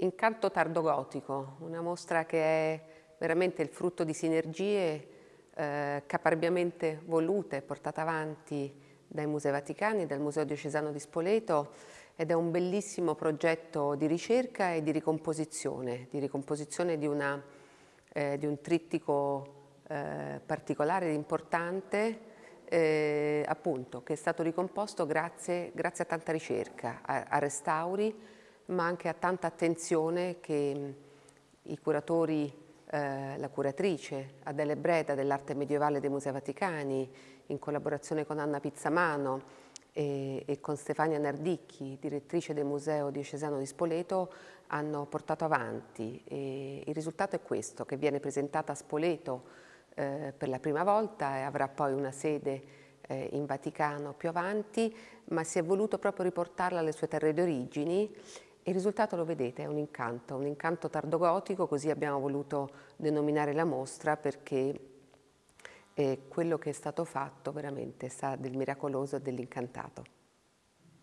Incanto tardogotico, una mostra che è veramente il frutto di sinergie eh, caparbiamente volute e portate avanti dai Musei Vaticani, e dal Museo Diocesano di Spoleto ed è un bellissimo progetto di ricerca e di ricomposizione, di ricomposizione di, una, eh, di un trittico eh, particolare ed importante eh, appunto, che è stato ricomposto grazie, grazie a tanta ricerca, a, a restauri, ma anche a tanta attenzione che i curatori, eh, la curatrice Adele Breda dell'arte medievale dei Musei Vaticani, in collaborazione con Anna Pizzamano e, e con Stefania Nardicchi, direttrice del Museo Diocesano di Spoleto, hanno portato avanti. E il risultato è questo, che viene presentata a Spoleto eh, per la prima volta e avrà poi una sede eh, in Vaticano più avanti, ma si è voluto proprio riportarla alle sue terre d'origine il risultato lo vedete, è un incanto, un incanto tardogotico, così abbiamo voluto denominare la mostra perché eh, quello che è stato fatto veramente sa del miracoloso e dell'incantato.